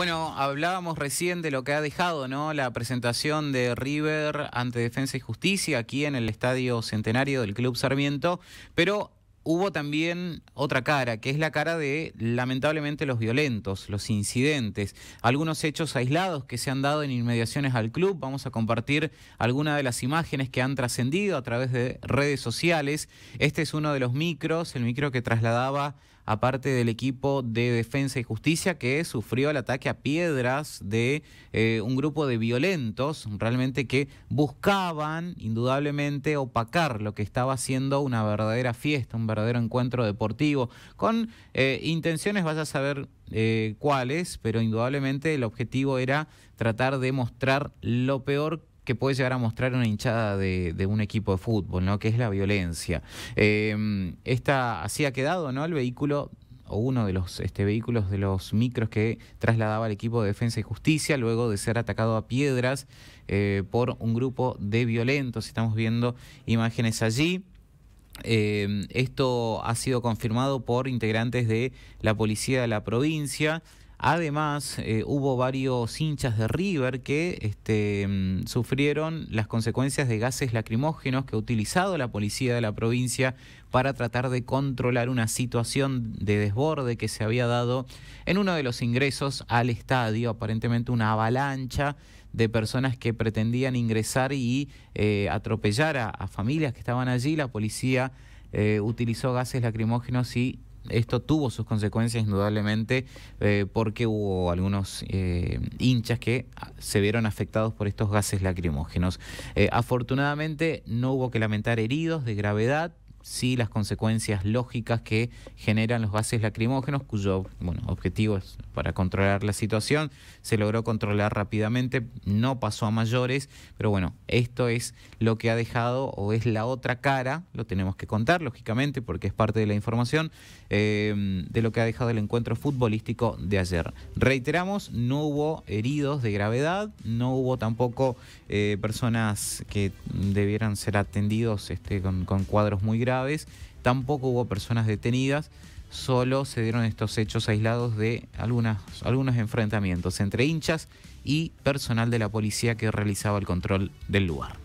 Bueno, hablábamos recién de lo que ha dejado, ¿no? La presentación de River ante Defensa y Justicia aquí en el Estadio Centenario del Club Sarmiento, pero hubo también otra cara, que es la cara de lamentablemente los violentos, los incidentes, algunos hechos aislados que se han dado en inmediaciones al club. Vamos a compartir algunas de las imágenes que han trascendido a través de redes sociales. Este es uno de los micros, el micro que trasladaba aparte del equipo de defensa y justicia que sufrió el ataque a piedras de eh, un grupo de violentos, realmente que buscaban indudablemente opacar lo que estaba siendo una verdadera fiesta, un verdadero encuentro deportivo, con eh, intenciones, vaya a saber eh, cuáles, pero indudablemente el objetivo era tratar de mostrar lo peor que puede llegar a mostrar una hinchada de, un equipo de fútbol, ¿no? Que es la violencia. Em, esta, así ha quedado, ¿no? El vehículo o uno de los este, vehículos de los micros que trasladaba al equipo de Defensa y Justicia luego de ser atacado a piedras eh, por un grupo de violentos. Estamos viendo imágenes allí. Em, esto ha sido confirmado por integrantes de la policía de la provincia. Además, eh, hubo varios hinchas de River que este, mm, sufrieron las consecuencias de gases lacrimógenos que ha utilizado la policía de la provincia para tratar de controlar una situación de desborde que se había dado en uno de los ingresos al estadio, aparentemente una avalancha de personas que pretendían ingresar y eh, atropellar a, familias que estaban allí. La policía eh, utilizó gases lacrimógenos y esto tuvo sus consecuencias indudablemente eh, porque hubo algunos eh, hinchas que ah, se vieron afectados por estos gases lacrimógenos. Eh, afortunadamente no hubo que lamentar heridos de gravedad, sí las consecuencias lógicas que generan los gases lacrimógenos, cuyo bueno, objetivo es para controlar la situación. Se logró controlar rápidamente, no pasó a mayores, pero bueno, esto es lo que ha dejado o es la otra cara, lo tenemos que contar lógicamente porque es parte de la información, eh, de lo que ha dejado el encuentro futbolístico de ayer. Reiteramos, no hubo heridos de gravedad, no hubo tampoco eh, personas que debieran ser atendidos este, con, con cuadros muy graves tampoco hubo personas detenidas, solo se dieron estos hechos aislados de algunas, algunos enfrentamientos entre hinchas y personal de la policía que realizaba el control del lugar.